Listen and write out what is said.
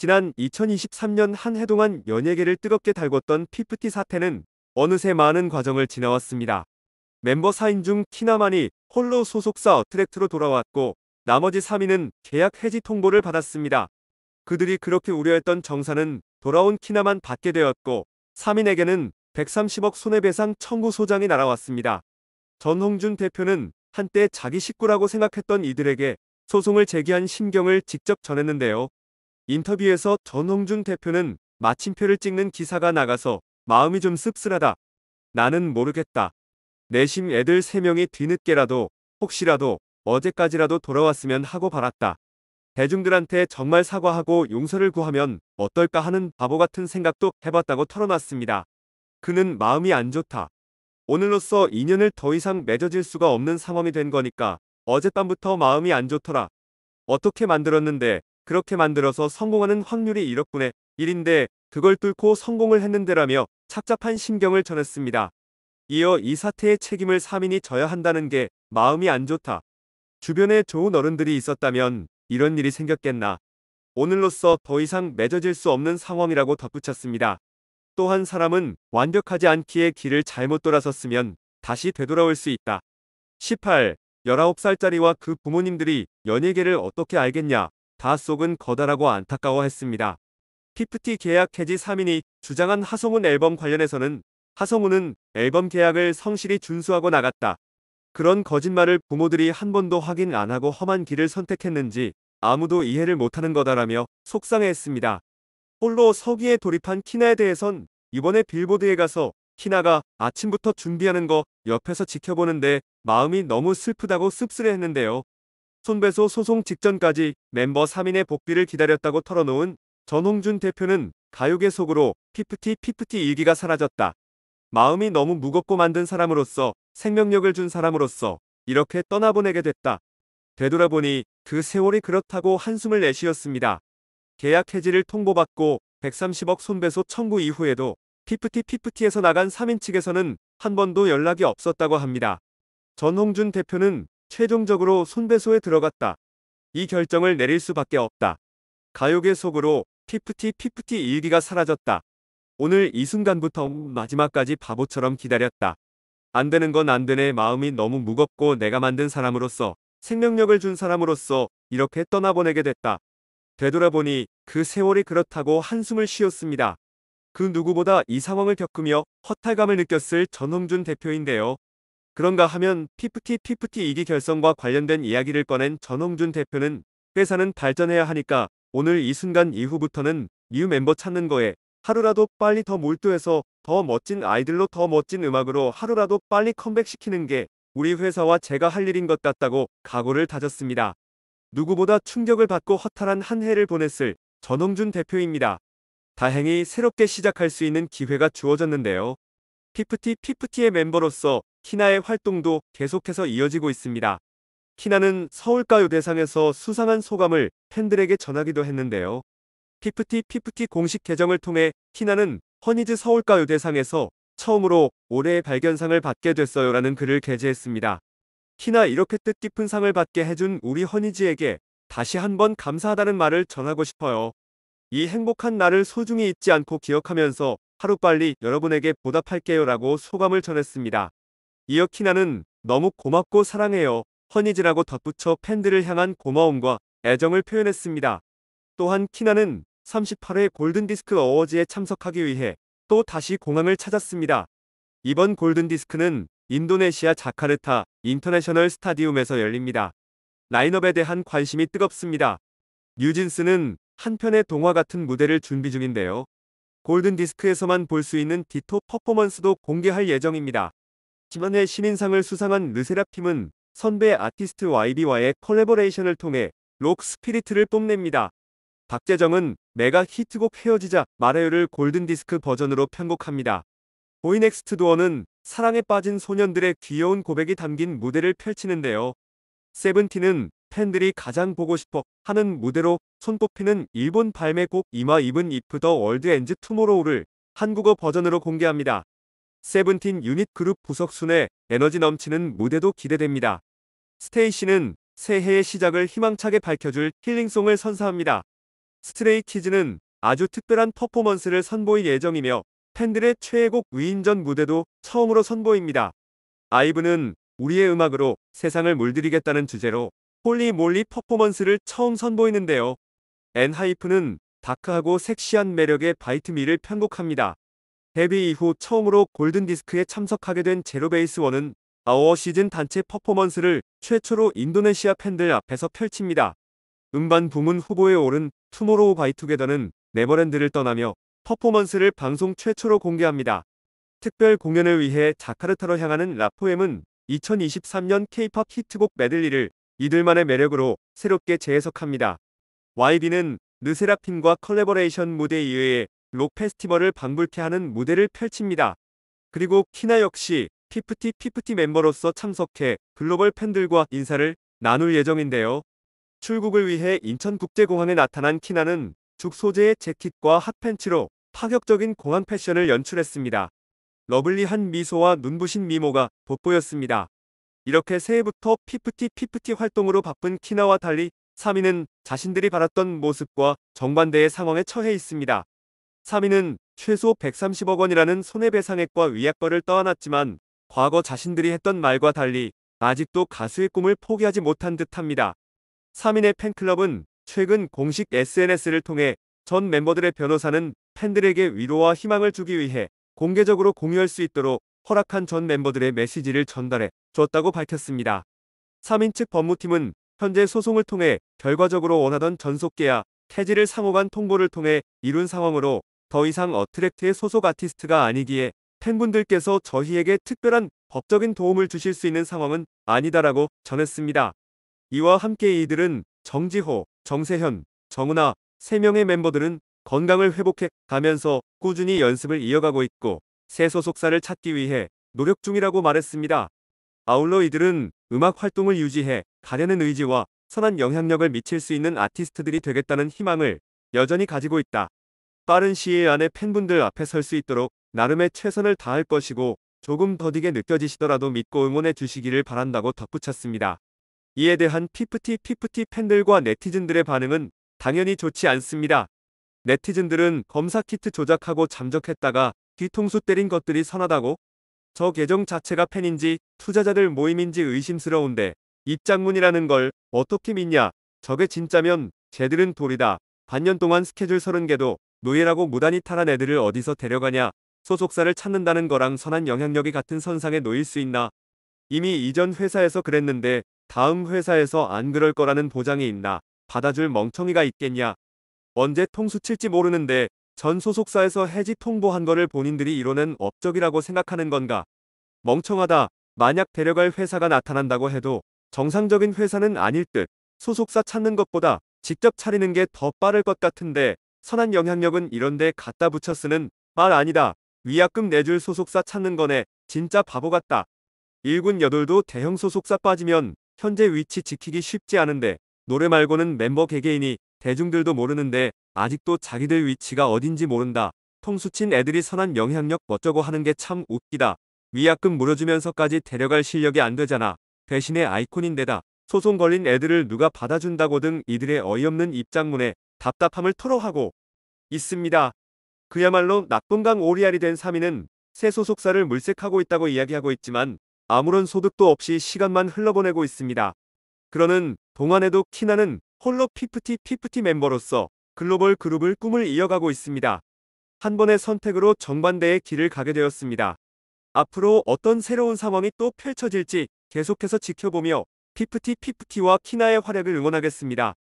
지난 2023년 한 해 동안 연예계를 뜨겁게 달궜던 피프티 사태는 어느새 많은 과정을 지나왔습니다. 멤버 4인 중 키나만이 홀로 소속사 어트랙트로 돌아왔고 나머지 3인은 계약 해지 통보를 받았습니다. 그들이 그렇게 우려했던 정사는 돌아온 키나만 받게 되었고 3인에게는 130억 손해배상 청구 소장이 날아왔습니다. 전홍준 대표는 한때 자기 식구라고 생각했던 이들에게 소송을 제기한 심경을 직접 전했는데요. 인터뷰에서 전홍준 대표는 마침표를 찍는 기사가 나가서 마음이 좀 씁쓸하다. 나는 모르겠다. 내심 애들 3명이 뒤늦게라도 혹시라도 어제까지라도 돌아왔으면 하고 바랐다. 대중들한테 정말 사과하고 용서를 구하면 어떨까 하는 바보 같은 생각도 해봤다고 털어놨습니다. 그는 마음이 안 좋다. 오늘로써 인연을 더 이상 맺어질 수가 없는 상황이 된 거니까 어젯밤부터 마음이 안 좋더라. 어떻게 만들었는데 그렇게 만들어서 성공하는 확률이 1억분의 1인데 그걸 뚫고 성공을 했는데라며 착잡한 심경을 전했습니다. 이어 이 사태의 책임을 3인이 져야 한다는 게 마음이 안 좋다. 주변에 좋은 어른들이 있었다면 이런 일이 생겼겠나. 오늘로써 더 이상 맺어질 수 없는 상황이라고 덧붙였습니다. 또한 사람은 완벽하지 않기에 길을 잘못 돌아섰으면 다시 되돌아올 수 있다. 18. 19살짜리와 그 부모님들이 연예계를 어떻게 알겠냐. 다쏙은 거다라고 안타까워했습니다. 피프티 계약 해지 3인이 주장한 하성훈 앨범 관련해서는 하성훈은 앨범 계약을 성실히 준수하고 나갔다. 그런 거짓말을 부모들이 한 번도 확인 안 하고 험한 길을 선택했는지 아무도 이해를 못하는 거다라며 속상해했습니다. 홀로 서기에 돌입한 키나에 대해선 이번에 빌보드에 가서 키나가 아침부터 준비하는 거 옆에서 지켜보는데 마음이 너무 슬프다고 씁쓸해했는데요. 손배소 소송 직전까지 멤버 3인의 복귀를 기다렸다고 털어놓은 전홍준 대표는 가요계 속으로 피프티 피프티 일기가 사라졌다. 마음이 너무 무겁고 만든 사람으로서 생명력을 준 사람으로서 이렇게 떠나보내게 됐다. 되돌아보니 그 세월이 그렇다고 한숨을 내쉬었습니다. 계약 해지를 통보받고 130억 손배소 청구 이후에도 피프티 피프티에서 나간 3인 측에서는 한 번도 연락이 없었다고 합니다. 전홍준 대표는 최종적으로 손배소에 들어갔다. 이 결정을 내릴 수밖에 없다. 가요계 속으로 피프티 피프티 일기가 사라졌다. 오늘 이 순간부터 마지막까지 바보처럼 기다렸다. 안 되는 건 안 되네 마음이 너무 무겁고 내가 만든 사람으로서 생명력을 준 사람으로서 이렇게 떠나보내게 됐다. 되돌아보니 그 세월이 그렇다고 한숨을 쉬었습니다. 그 누구보다 이 상황을 겪으며 허탈감을 느꼈을 전홍준 대표인데요. 그런가 하면 피프티-피프티 이기 결성과 관련된 이야기를 꺼낸 전홍준 대표는 회사는 발전해야 하니까 오늘 이 순간 이후부터는 뉴 멤버 찾는 거에 하루라도 빨리 더 몰두해서 더 멋진 아이들로 더 멋진 음악으로 하루라도 빨리 컴백시키는 게 우리 회사와 제가 할 일인 것 같다고 각오를 다졌습니다. 누구보다 충격을 받고 허탈한 한 해를 보냈을 전홍준 대표입니다. 다행히 새롭게 시작할 수 있는 기회가 주어졌는데요. 피프티 피프티의 멤버로서 키나의 활동도 계속해서 이어지고 있습니다. 키나는 서울가요대상에서 수상한 소감을 팬들에게 전하기도 했는데요. 피프티 피프티 공식 계정을 통해 키나는 허니즈 서울가요대상에서 처음으로 올해의 발견상을 받게 됐어요라는 글을 게재했습니다. 키나 이렇게 뜻깊은 상을 받게 해준 우리 허니즈에게 다시 한번 감사하다는 말을 전하고 싶어요. 이 행복한 날을 소중히 잊지 않고 기억하면서 하루빨리 여러분에게 보답할게요라고 소감을 전했습니다. 이어 키나는 너무 고맙고 사랑해요. 허니즈라고 덧붙여 팬들을 향한 고마움과 애정을 표현했습니다. 또한 키나는 38회 골든디스크 어워즈에 참석하기 위해 또 다시 공항을 찾았습니다. 이번 골든디스크는 인도네시아 자카르타 인터내셔널 스타디움에서 열립니다. 라인업에 대한 관심이 뜨겁습니다. 뉴진스는 한편의 동화 같은 무대를 준비 중인데요. 골든디스크에서만 볼 수 있는 디토 퍼포먼스도 공개할 예정입니다. 지난해 신인상을 수상한 르세라핌은 선배 아티스트 YB와의 컬래버레이션을 통해 록스피릿을 뽐냅니다. 박재정은 메가 히트곡 헤어지자 말해요를 골든디스크 버전으로 편곡합니다. 보이넥스트 도어는 사랑에 빠진 소년들의 귀여운 고백이 담긴 무대를 펼치는데요. 세븐틴은 팬들이 가장 보고 싶어 하는 무대로 손꼽히는 일본 발매곡 이마 입은 이프 더 월드 엔즈 투모로우를 한국어 버전으로 공개합니다. 세븐틴 유닛 그룹 부석 순회 에너지 넘치는 무대도 기대됩니다. 스테이씨는 새해의 시작을 희망차게 밝혀줄 힐링송을 선사합니다. 스트레이 키즈는 아주 특별한 퍼포먼스를 선보일 예정이며 팬들의 최애곡 위인전 무대도 처음으로 선보입니다. 아이브는 우리의 음악으로 세상을 물들이겠다는 주제로 홀리몰리 퍼포먼스를 처음 선보이는데요. 엔하이프는 다크하고 섹시한 매력의 바이트미를 편곡합니다. 데뷔 이후 처음으로 골든디스크에 참석하게 된 제로베이스원은 아워 시즌 단체 퍼포먼스를 최초로 인도네시아 팬들 앞에서 펼칩니다. 음반 부문 후보에 오른 투모로우 바이투게더는 네버랜드를 떠나며 퍼포먼스를 방송 최초로 공개합니다. 특별 공연을 위해 자카르타로 향하는 라포엠은 2023년 케이팝 히트곡 메들리를 이들만의 매력으로 새롭게 재해석합니다. YB는 느세라핌과 컬래버레이션 무대 이외에 록 페스티벌을 방불케 하는 무대를 펼칩니다. 그리고 키나 역시 피프티 피프티 멤버로서 참석해 글로벌 팬들과 인사를 나눌 예정인데요. 출국을 위해 인천국제공항에 나타난 키나는 죽 소재의 재킷과 핫팬츠로 파격적인 공항 패션을 연출했습니다. 러블리한 미소와 눈부신 미모가 돋보였습니다. 이렇게 새해부터 피프티 피프티 활동으로 바쁜 키나와 달리 3위는 자신들이 바랐던 모습과 정반대의 상황에 처해 있습니다. 3위는 최소 130억 원이라는 손해배상액과 위약과를 떠안았지만 과거 자신들이 했던 말과 달리 아직도 가수의 꿈을 포기하지 못한 듯합니다. 3인의 팬클럽은 최근 공식 SNS를 통해 전 멤버들의 변호사는 팬들에게 위로와 희망을 주기 위해 공개적으로 공유할 수 있도록 허락한 전 멤버들의 메시지를 전달해 줬다고 밝혔습니다. 3인 측 법무팀은 현재 소송을 통해 결과적으로 원하던 전속계약 해지를 상호간 통보를 통해 이룬 상황으로 더 이상 어트랙트의 소속 아티스트가 아니기에 팬분들께서 저희에게 특별한 법적인 도움을 주실 수 있는 상황은 아니다라고 전했습니다. 이와 함께 이들은 정지호, 정세현, 정은아 3명의 멤버들은 건강을 회복해 가면서 꾸준히 연습을 이어가고 있고 새 소속사를 찾기 위해 노력 중이라고 말했습니다. 아울러 이들은 음악 활동을 유지해 가려는 의지와 선한 영향력을 미칠 수 있는 아티스트들이 되겠다는 희망을 여전히 가지고 있다. 빠른 시일 안에 팬분들 앞에 설 수 있도록 나름의 최선을 다할 것이고 조금 더디게 느껴지시더라도 믿고 응원해 주시기를 바란다고 덧붙였습니다. 이에 대한 피프티 피프티 팬들과 네티즌들의 반응은 당연히 좋지 않습니다. 네티즌들은 검사 키트 조작하고 잠적했다가 뒤통수 때린 것들이 선하다고 저 계정 자체가 팬인지 투자자들 모임인지 의심스러운데 입장문이라는 걸 어떻게 믿냐 저게 진짜면 쟤들은 돌이다. 반년 동안 스케줄 서0개도 노예라고 무단히 탈한 애들을 어디서 데려가냐, 소속사를 찾는다는 거랑 선한 영향력이 같은 선상에 놓일 수 있나. 이미 이전 회사에서 그랬는데 다음 회사에서 안 그럴 거라는 보장이 있나. 받아줄 멍청이가 있겠냐. 언제 통수 칠지 모르는데 전 소속사에서 해지 통보한 거를 본인들이 이뤄낸 업적이라고 생각하는 건가. 멍청하다. 만약 데려갈 회사가 나타난다고 해도 정상적인 회사는 아닐 듯 소속사 찾는 것보다 직접 차리는 게 더 빠를 것 같은데 선한 영향력은 이런데 갖다 붙여 쓰는 말 아니다. 위약금 내줄 소속사 찾는 거네. 진짜 바보 같다. 1군 여덟도 대형 소속사 빠지면 현재 위치 지키기 쉽지 않은데 노래 말고는 멤버 개개인이 대중들도 모르는데 아직도 자기들 위치가 어딘지 모른다. 통수친 애들이 선한 영향력 멋쩌고 하는 게 참 웃기다. 위약금 물어주면서까지 데려갈 실력이 안 되잖아. 대신에 아이콘인데다 소송 걸린 애들을 누가 받아준다고 등 이들의 어이없는 입장문에 답답함을 토로하고 있습니다. 그야말로 나쁜 강 오리알이 된사인은새 소속사를 물색하고 있다고 이야기하고 있지만 아무런 소득도 없이 시간만 흘러보내고 있습니다. 그러는 동안에도 키나는 홀로 피프티 피프티 멤버로서 글로벌 그룹을 꿈을 이어가고 있습니다. 한 번의 선택으로 정반대의 길을 가게 되었습니다. 앞으로 어떤 새로운 상황이 또 펼쳐질지 계속해서 지켜보며 피프티 피프티와 키나의 활약을 응원하겠습니다.